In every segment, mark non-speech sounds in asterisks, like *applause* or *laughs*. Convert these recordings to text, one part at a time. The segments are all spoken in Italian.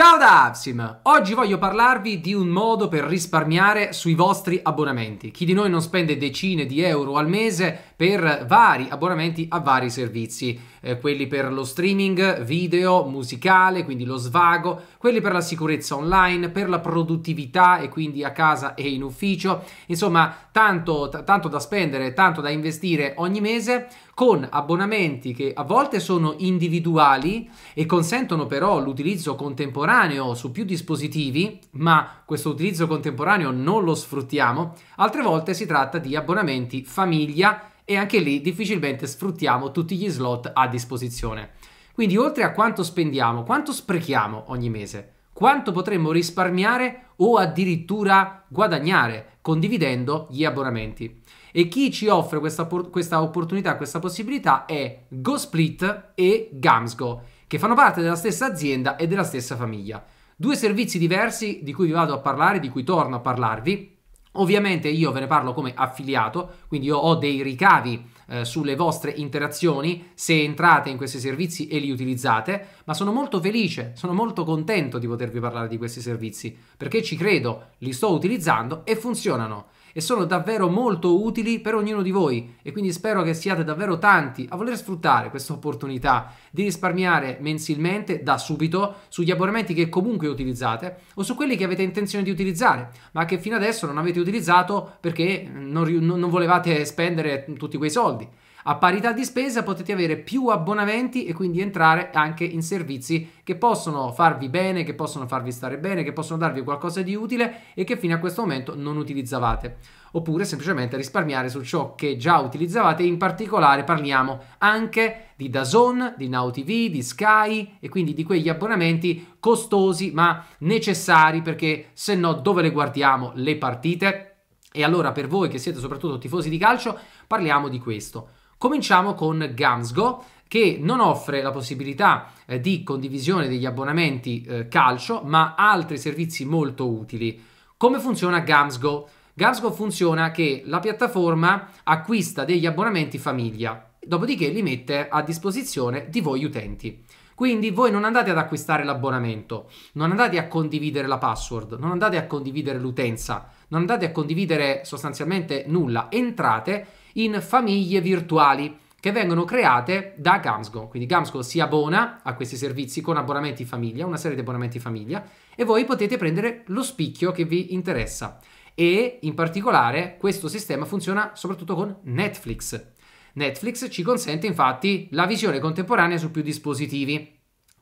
Ciao da Absim! Oggi voglio parlarvi di un modo per risparmiare sui vostri abbonamenti. Chi di noi non spende decine di euro al mese per vari abbonamenti a vari servizi, eh, quelli per lo streaming, video, musicale, quindi lo svago, quelli per la sicurezza online, per la produttività e quindi a casa e in ufficio, insomma tanto, tanto da spendere, tanto da investire ogni mese con abbonamenti che a volte sono individuali e consentono però l'utilizzo contemporaneo su più dispositivi, ma questo utilizzo contemporaneo non lo sfruttiamo, altre volte si tratta di abbonamenti famiglia e anche lì difficilmente sfruttiamo tutti gli slot a disposizione. Quindi oltre a quanto spendiamo, quanto sprechiamo ogni mese, quanto potremmo risparmiare o addirittura guadagnare condividendo gli abbonamenti. E chi ci offre questa, questa opportunità, questa possibilità è GoSplit e Gamsgo, che fanno parte della stessa azienda e della stessa famiglia. Due servizi diversi di cui vi vado a parlare, di cui torno a parlarvi, Ovviamente io ve ne parlo come affiliato, quindi io ho dei ricavi eh, sulle vostre interazioni se entrate in questi servizi e li utilizzate, ma sono molto felice, sono molto contento di potervi parlare di questi servizi perché ci credo, li sto utilizzando e funzionano e sono davvero molto utili per ognuno di voi e quindi spero che siate davvero tanti a voler sfruttare questa opportunità di risparmiare mensilmente da subito sugli abbonamenti che comunque utilizzate o su quelli che avete intenzione di utilizzare ma che fino adesso non avete utilizzato perché non, non volevate spendere tutti quei soldi. A parità di spesa potete avere più abbonamenti e quindi entrare anche in servizi che possono farvi bene, che possono farvi stare bene, che possono darvi qualcosa di utile e che fino a questo momento non utilizzavate. Oppure semplicemente risparmiare su ciò che già utilizzavate, in particolare parliamo anche di Dazon, di Now TV, di Sky e quindi di quegli abbonamenti costosi ma necessari perché se no dove le guardiamo le partite? E allora per voi che siete soprattutto tifosi di calcio parliamo di questo. Cominciamo con Gamsgo che non offre la possibilità eh, di condivisione degli abbonamenti eh, calcio, ma altri servizi molto utili. Come funziona Gamsgo? Gamsgo funziona che la piattaforma acquista degli abbonamenti famiglia, dopodiché li mette a disposizione di voi utenti. Quindi voi non andate ad acquistare l'abbonamento, non andate a condividere la password, non andate a condividere l'utenza, non andate a condividere sostanzialmente nulla, entrate in famiglie virtuali che vengono create da Gamsgo. Quindi Gamsgo si abona a questi servizi con abbonamenti famiglia, una serie di abbonamenti famiglia, e voi potete prendere lo spicchio che vi interessa. E in particolare questo sistema funziona soprattutto con Netflix. Netflix ci consente infatti la visione contemporanea su più dispositivi.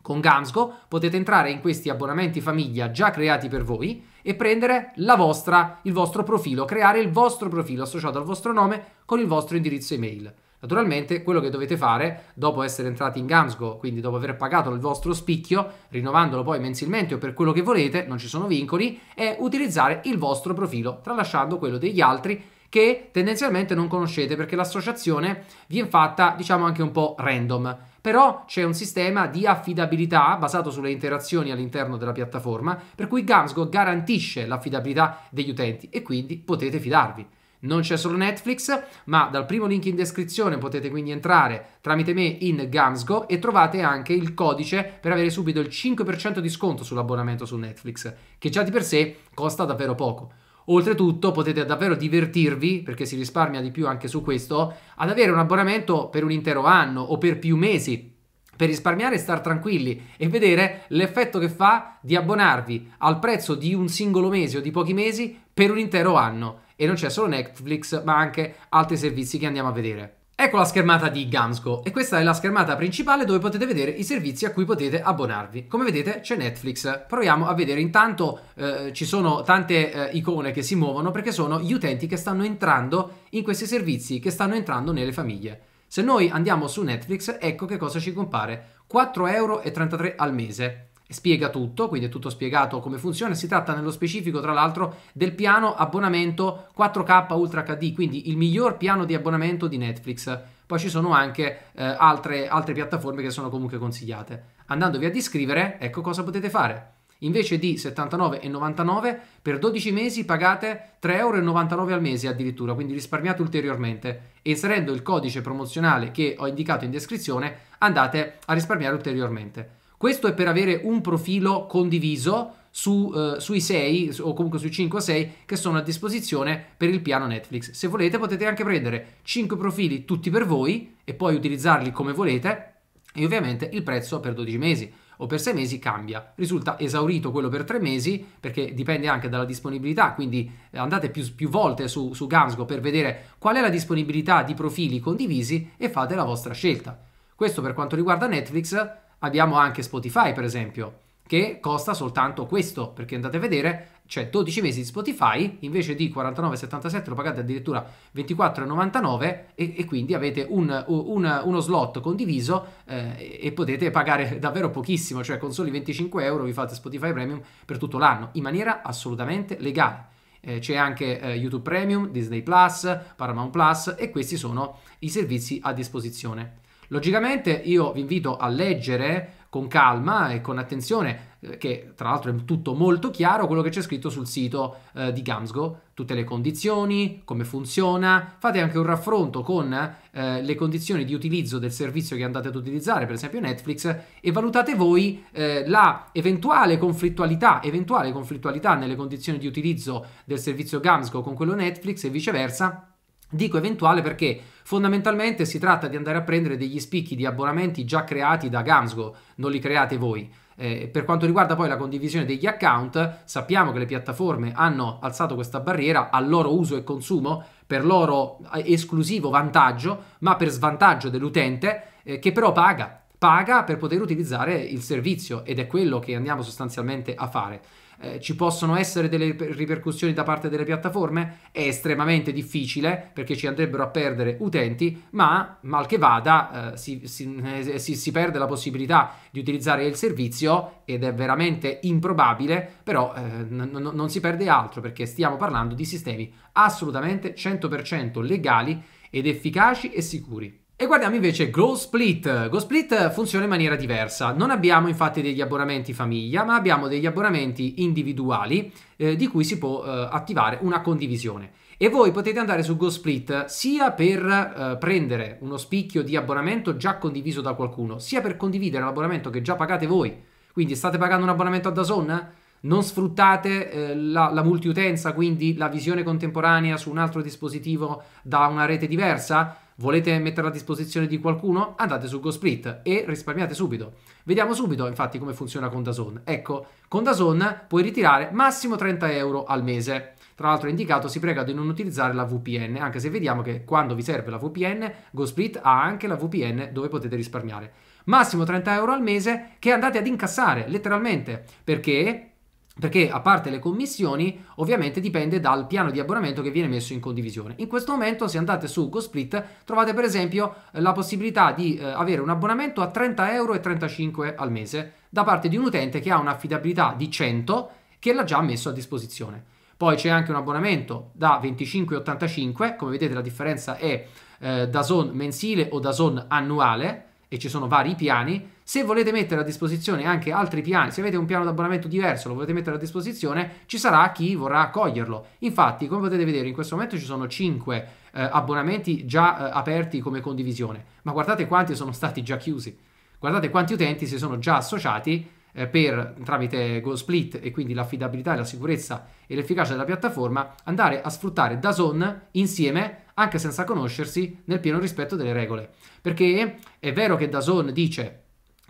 Con Gamsgo potete entrare in questi abbonamenti famiglia già creati per voi e prendere vostra, il vostro profilo, creare il vostro profilo associato al vostro nome con il vostro indirizzo email. Naturalmente quello che dovete fare dopo essere entrati in Gamsgo, quindi dopo aver pagato il vostro spicchio, rinnovandolo poi mensilmente o per quello che volete, non ci sono vincoli, è utilizzare il vostro profilo, tralasciando quello degli altri che tendenzialmente non conoscete perché l'associazione viene fatta diciamo anche un po' random però c'è un sistema di affidabilità basato sulle interazioni all'interno della piattaforma, per cui Gamsgo garantisce l'affidabilità degli utenti e quindi potete fidarvi. Non c'è solo Netflix, ma dal primo link in descrizione potete quindi entrare tramite me in Gamsgo e trovate anche il codice per avere subito il 5% di sconto sull'abbonamento su Netflix, che già di per sé costa davvero poco. Oltretutto potete davvero divertirvi, perché si risparmia di più anche su questo, ad avere un abbonamento per un intero anno o per più mesi, per risparmiare e star tranquilli e vedere l'effetto che fa di abbonarvi al prezzo di un singolo mese o di pochi mesi per un intero anno e non c'è solo Netflix, ma anche altri servizi che andiamo a vedere. Ecco la schermata di Gamsco e questa è la schermata principale dove potete vedere i servizi a cui potete abbonarvi. Come vedete c'è Netflix, proviamo a vedere intanto eh, ci sono tante eh, icone che si muovono perché sono gli utenti che stanno entrando in questi servizi, che stanno entrando nelle famiglie. Se noi andiamo su Netflix ecco che cosa ci compare, 4,33€ al mese spiega tutto, quindi è tutto spiegato come funziona. Si tratta nello specifico, tra l'altro, del piano abbonamento 4K Ultra HD, quindi il miglior piano di abbonamento di Netflix. Poi ci sono anche eh, altre, altre piattaforme che sono comunque consigliate. Andandovi a iscrivere, ecco cosa potete fare. Invece di 79,99 per 12 mesi pagate 3,99€ al mese addirittura, quindi risparmiate ulteriormente. E inserendo il codice promozionale che ho indicato in descrizione andate a risparmiare ulteriormente. Questo è per avere un profilo condiviso su, uh, sui 6 o comunque sui 5 o 6 che sono a disposizione per il piano Netflix. Se volete potete anche prendere 5 profili tutti per voi e poi utilizzarli come volete e ovviamente il prezzo per 12 mesi o per 6 mesi cambia. Risulta esaurito quello per 3 mesi perché dipende anche dalla disponibilità, quindi eh, andate più, più volte su, su Gamsgo per vedere qual è la disponibilità di profili condivisi e fate la vostra scelta. Questo per quanto riguarda Netflix, Abbiamo anche Spotify, per esempio, che costa soltanto questo, perché andate a vedere, c'è 12 mesi di Spotify, invece di 49,77 lo pagate addirittura 24,99 e, e quindi avete un, un, uno slot condiviso eh, e potete pagare *laughs* davvero pochissimo, cioè con soli 25 euro vi fate Spotify Premium per tutto l'anno, in maniera assolutamente legale eh, c'è anche eh, YouTube Premium, Disney Plus, Paramount Plus e questi sono i servizi a disposizione. Logicamente io vi invito a leggere con calma e con attenzione, eh, che tra l'altro è tutto molto chiaro, quello che c'è scritto sul sito eh, di Gamsgo, tutte le condizioni, come funziona, fate anche un raffronto con eh, le condizioni di utilizzo del servizio che andate ad utilizzare, per esempio Netflix, e valutate voi eh, la eventuale conflittualità, eventuale conflittualità nelle condizioni di utilizzo del servizio Gamsgo con quello Netflix e viceversa Dico eventuale perché fondamentalmente si tratta di andare a prendere degli spicchi di abbonamenti già creati da Gamsgo, non li create voi. Eh, per quanto riguarda poi la condivisione degli account, sappiamo che le piattaforme hanno alzato questa barriera al loro uso e consumo, per loro eh, esclusivo vantaggio, ma per svantaggio dell'utente eh, che però paga paga per poter utilizzare il servizio ed è quello che andiamo sostanzialmente a fare. Eh, ci possono essere delle ripercussioni da parte delle piattaforme? È estremamente difficile perché ci andrebbero a perdere utenti, ma mal che vada eh, si, si, eh, si, perde la possibilità di utilizzare il servizio ed è veramente improbabile, però eh, non si perde altro perché stiamo parlando di sistemi assolutamente 100% legali ed efficaci e sicuri. E guardiamo invece Glow Split. Glow Split funziona in maniera diversa. Non abbiamo infatti degli abbonamenti famiglia, ma abbiamo degli abbonamenti individuali eh, di cui si può eh, attivare una condivisione. E voi potete andare su GoSplit sia per eh, prendere uno spicchio di abbonamento già condiviso da qualcuno, sia per condividere l'abbonamento che già pagate voi. Quindi state pagando un abbonamento a Dazon? Non sfruttate eh, la, la multiutenza, quindi la visione contemporanea su un altro dispositivo da una rete diversa? Volete metterla a disposizione di qualcuno? Andate su GoSplit e risparmiate subito. Vediamo subito infatti come funziona con Dazon. Ecco, con Dazon puoi ritirare massimo 30 euro al mese. Tra l'altro è indicato, si prega di non utilizzare la VPN, anche se vediamo che quando vi serve la VPN, GoSplit ha anche la VPN dove potete risparmiare. Massimo 30 euro al mese che andate ad incassare, letteralmente, perché perché a parte le commissioni ovviamente dipende dal piano di abbonamento che viene messo in condivisione. In questo momento se andate su GoSplit trovate per esempio la possibilità di eh, avere un abbonamento a 30 euro e 35 al mese da parte di un utente che ha un'affidabilità di 100 che l'ha già messo a disposizione. Poi c'è anche un abbonamento da 25,85, come vedete la differenza è eh, da zone mensile o da zone annuale e ci sono vari piani se volete mettere a disposizione anche altri piani, se avete un piano d'abbonamento diverso, lo volete mettere a disposizione, ci sarà chi vorrà accoglierlo. Infatti, come potete vedere, in questo momento ci sono 5 eh, abbonamenti già eh, aperti come condivisione, ma guardate quanti sono stati già chiusi. Guardate quanti utenti si sono già associati eh, per, tramite GoSplit e quindi l'affidabilità la sicurezza e l'efficacia della piattaforma, andare a sfruttare DAZN insieme, anche senza conoscersi, nel pieno rispetto delle regole. Perché è vero che DAZN dice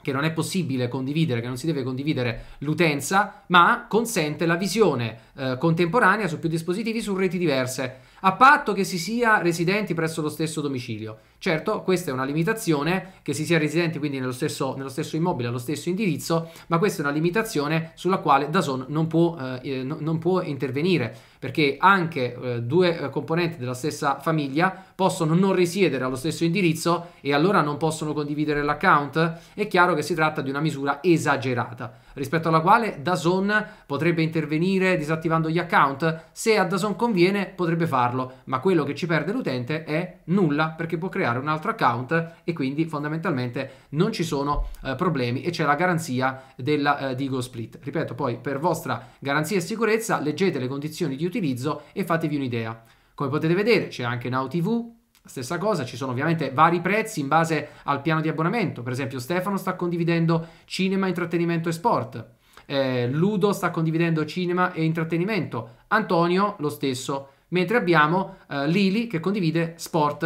che non è possibile condividere, che non si deve condividere l'utenza, ma consente la visione eh, contemporanea su più dispositivi su reti diverse, a patto che si sia residenti presso lo stesso domicilio. Certo, questa è una limitazione, che si sia residenti quindi nello stesso, nello stesso immobile, allo stesso indirizzo, ma questa è una limitazione sulla quale DASON non può, eh, eh non può intervenire, perché anche eh, due eh, componenti della stessa famiglia possono non risiedere allo stesso indirizzo e allora non possono condividere l'account, è chiaro che si tratta di una misura esagerata, rispetto alla quale Dazon potrebbe intervenire disattivando gli account, se a Dazon conviene potrebbe farlo, ma quello che ci perde l'utente è nulla perché può creare un altro account e quindi fondamentalmente non ci sono eh, problemi e c'è la garanzia della, eh, di GoSplit. Ripeto poi, per vostra garanzia e sicurezza leggete le condizioni di utilizzo e fatevi un'idea. Come potete vedere c'è anche Now TV, Stessa cosa, ci sono ovviamente vari prezzi in base al piano di abbonamento. Per esempio, Stefano sta condividendo cinema, intrattenimento e sport. Eh, Ludo sta condividendo cinema e intrattenimento. Antonio lo stesso. Mentre abbiamo eh, Lili che condivide sport,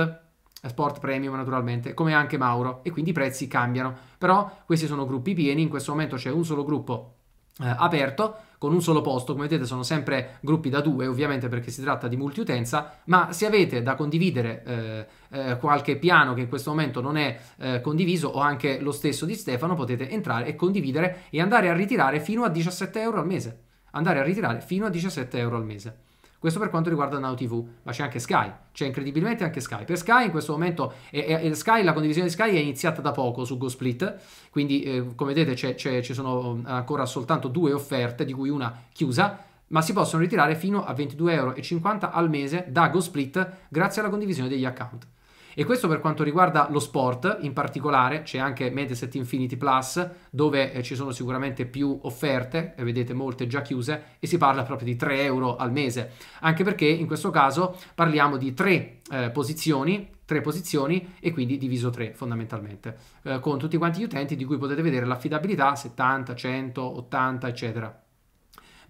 eh, sport premium naturalmente, come anche Mauro. E quindi i prezzi cambiano. Però questi sono gruppi pieni. In questo momento c'è un solo gruppo eh, aperto con un solo posto, come vedete sono sempre gruppi da due ovviamente perché si tratta di multiutenza, ma se avete da condividere eh, eh, qualche piano che in questo momento non è eh, condiviso o anche lo stesso di Stefano potete entrare e condividere e andare a ritirare fino a 17 euro al mese, andare a ritirare fino a 17 euro al mese. Questo per quanto riguarda Now TV, ma c'è anche Sky, c'è incredibilmente anche Sky. Per Sky in questo momento è, è, Sky, la condivisione di Sky è iniziata da poco su GoSplit, quindi eh, come vedete ci sono mm, ancora soltanto due offerte, di cui una chiusa, ma si possono ritirare fino a 22,50€ al mese da GoSplit grazie alla condivisione degli account. E questo per quanto riguarda lo sport in particolare, c'è anche Mediaset Infinity Plus dove eh, ci sono sicuramente più offerte, eh, vedete molte già chiuse e si parla proprio di 3 euro al mese, anche perché in questo caso parliamo di 3 eh, posizioni posizioni e quindi diviso 3 fondamentalmente eh, con tutti quanti gli utenti di cui potete vedere l'affidabilità 70, 100, 80 eccetera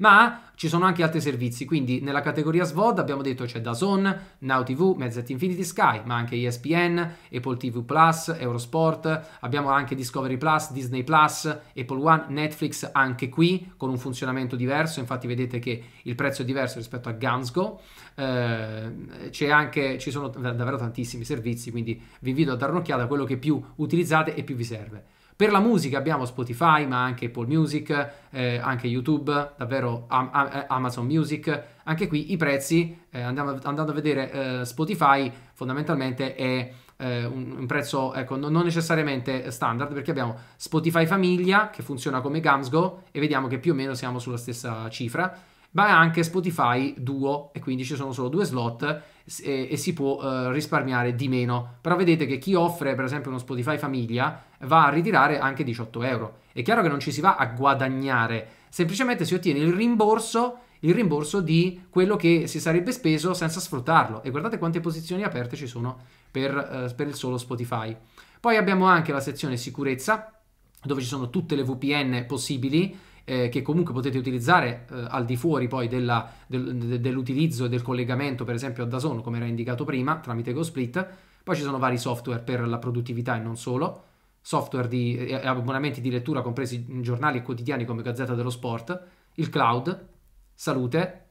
ma ci sono anche altri servizi, quindi nella categoria SVOD abbiamo detto c'è DAZN, Now TV, Mezzet Infinity Sky, ma anche ESPN, Apple TV Plus, Eurosport, abbiamo anche Discovery Plus, Disney Plus, Apple One, Netflix anche qui con un funzionamento diverso, infatti vedete che il prezzo è diverso rispetto a Gamsgo, eh, c'è anche, ci sono davvero tantissimi servizi, quindi vi invito a dare un'occhiata a quello che più utilizzate e più vi serve. Per la musica abbiamo Spotify, ma anche Apple Music, eh, anche YouTube, davvero eh, Amazon Music. Anche qui i prezzi, eh, andiamo, andando a vedere eh, Spotify, fondamentalmente è eh, un, un, prezzo ecco, non, non, necessariamente standard, perché abbiamo Spotify Famiglia che funziona come Gamsgo e vediamo che più o meno siamo sulla stessa cifra ma anche Spotify duo e quindi ci sono solo due slot e, e si può eh, risparmiare di meno. Però vedete che chi offre per esempio uno Spotify famiglia va a ritirare anche 18 euro. È chiaro che non ci si va a guadagnare, semplicemente si ottiene il rimborso il rimborso di quello che si sarebbe speso senza sfruttarlo. E guardate quante posizioni aperte ci sono per, eh, per, il solo Spotify. Poi abbiamo anche la sezione sicurezza, dove ci sono tutte le VPN possibili eh, che comunque potete utilizzare eh, al di fuori poi della, del, de, dell'utilizzo e del collegamento per esempio a Dazon come era indicato prima tramite GoSplit, poi ci sono vari software per la produttività e non solo, software di eh, abbonamenti di lettura compresi giornali e quotidiani come Gazzetta dello Sport, il cloud, salute,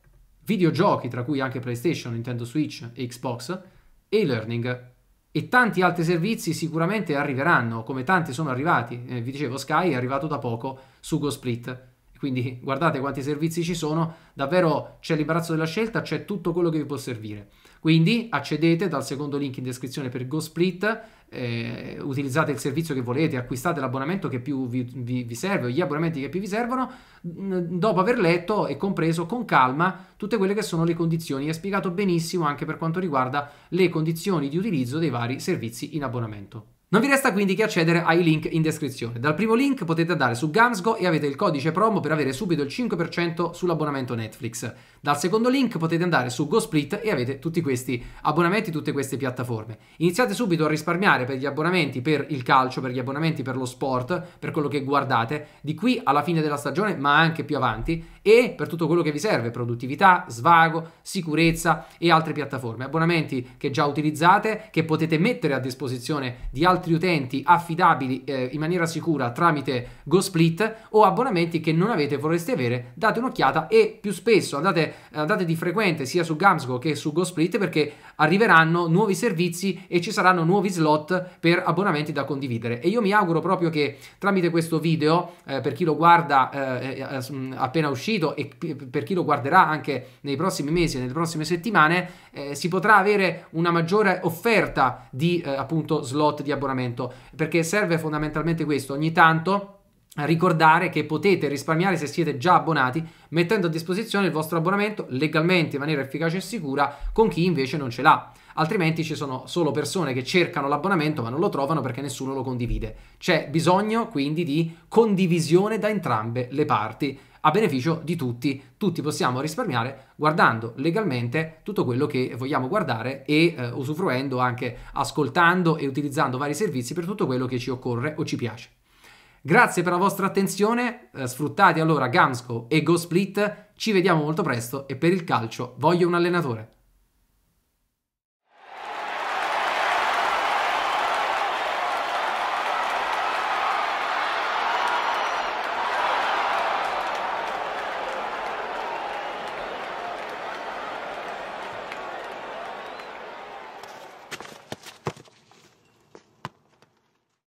videogiochi tra cui anche PlayStation, Nintendo Switch e Xbox e e-learning e tanti altri servizi sicuramente arriveranno, come tanti sono arrivati. Eh, vi dicevo, Sky è arrivato da poco su GoSplit. Quindi guardate quanti servizi ci sono, davvero c'è l'imbarazzo della scelta, c'è tutto quello che vi può servire. Quindi accedete dal secondo link in descrizione per GoSplit, eh, utilizzate il servizio che volete, acquistate l'abbonamento che più vi, vi, vi serve o gli abbonamenti che più vi servono, dopo aver letto e compreso con calma tutte quelle che sono le condizioni. È spiegato benissimo anche per quanto riguarda le condizioni di utilizzo dei vari servizi in abbonamento. Non vi resta quindi che accedere ai link in descrizione. Dal primo link potete andare su Gamsgo e avete il codice promo per avere subito il 5% sull'abbonamento Netflix. Dal secondo link potete andare su GoSplit e avete tutti questi abbonamenti, tutte queste piattaforme. Iniziate subito a risparmiare per gli abbonamenti per il calcio, per gli abbonamenti per lo sport, per quello che guardate, di qui alla fine della stagione ma anche più avanti e per tutto quello che vi serve, produttività, svago, sicurezza e altre piattaforme, abbonamenti che già utilizzate, che potete mettere a disposizione di altri utenti affidabili eh, in maniera sicura tramite GoSplit o abbonamenti che non avete e vorreste avere, date un'occhiata e più spesso andate, andate di frequente sia su Gamsgo che su GoSplit perché arriveranno nuovi servizi e ci saranno nuovi slot per abbonamenti da condividere e io mi auguro proprio che tramite questo video, eh, per chi lo guarda eh, eh, eh appena uscito, sentito e per chi lo guarderà anche nei prossimi mesi e nelle prossime settimane, eh, si potrà avere una maggiore offerta di eh, appunto slot di abbonamento, perché serve fondamentalmente questo, ogni tanto ricordare che potete risparmiare se siete già abbonati mettendo a disposizione il vostro abbonamento legalmente in maniera efficace e sicura con chi invece non ce l'ha altrimenti ci sono solo persone che cercano l'abbonamento ma non lo trovano perché nessuno lo condivide c'è bisogno quindi di condivisione da entrambe le parti a beneficio di tutti, tutti possiamo risparmiare guardando legalmente tutto quello che vogliamo guardare e eh, usufruendo anche ascoltando e utilizzando vari servizi per tutto quello che ci occorre o ci piace. Grazie per la vostra attenzione, eh, sfruttate allora Gamsco e GoSplit, ci vediamo molto presto e per il calcio voglio un allenatore.